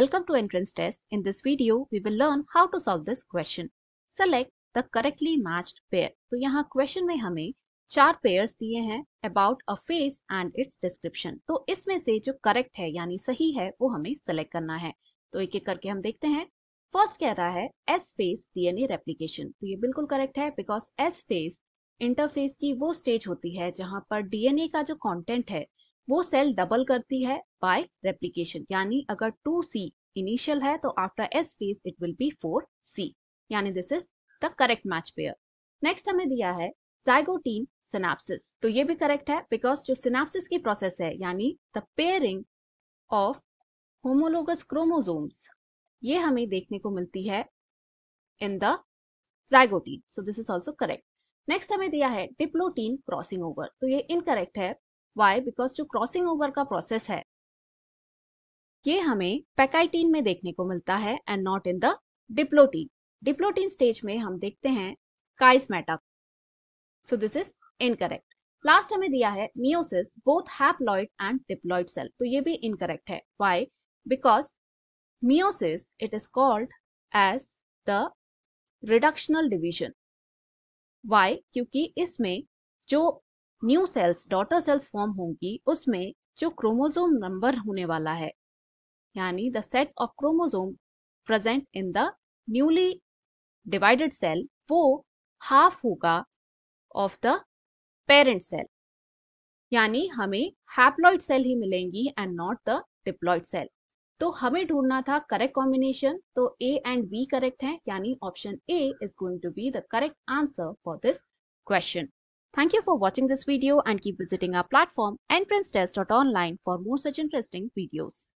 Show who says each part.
Speaker 1: Welcome to entrance test. In this video, we will learn how to solve this question. Select the correctly matched pair. तो यहाँ question में हमें चार pairs दिए हैं about a face and its description तो इसमें से जो करेक्ट है यानी सही है वो हमें सेलेक्ट करना है तो एक एक करके हम देखते हैं फर्स्ट कह रहा है एस फेस डीएनए रेप्लिकेशन तो ये बिल्कुल करेक्ट है बिकॉज एस फेस इंटरफेस की वो स्टेज होती है जहां पर डीएनए का जो कंटेंट है वो सेल डबल करती है बाय रेप्लीकेशन यानी अगर टू सी इनिशियल है तो after S phase it will be four C यानी this is the correct match pair next हमें दिया है जाइगोटीन सिनेप्सिस तो ये भी करेक्ट है बिकॉज जो सिनेप्सिस की प्रोसेस है यानी the pairing of homologous chromosomes ये हमें देखने को मिलती है in the zygotene so this is also correct next हमें दिया है डिप्लोटीन क्रॉसिंग ओवर तो ये इनकरेक्ट है वाई बिकॉज जो क्रॉसिंग ओवर का प्रोसेस है ये हमें पैकाइटीन में देखने को मिलता है and not in the diplotene diplotene stage में हम देखते हैं chiasmata so this is incorrect last हमें दिया है meiosis both haploid and diploid cell तो ये भी इनकरेक्ट है why because meiosis it is called as the reductional division why क्योंकि इसमें जो new cells daughter cells form होंगी उसमें जो क्रोमोजोम नंबर होने वाला है यानी the set of chromosome present in the newly divided cell वो हाफ होगा ऑफ द पेरेंट सेल यानी हमें हैप्लॉइड सेल ही मिलेंगी and not the diploid cell तो हमें ढूंढना था करेक्ट कॉम्बिनेशन तो ए एंड बी करेक्ट है यानी option A is going to be the correct answer for this question Thank you for watching this video and keep visiting our platform entrancetest.online, for more such interesting videos.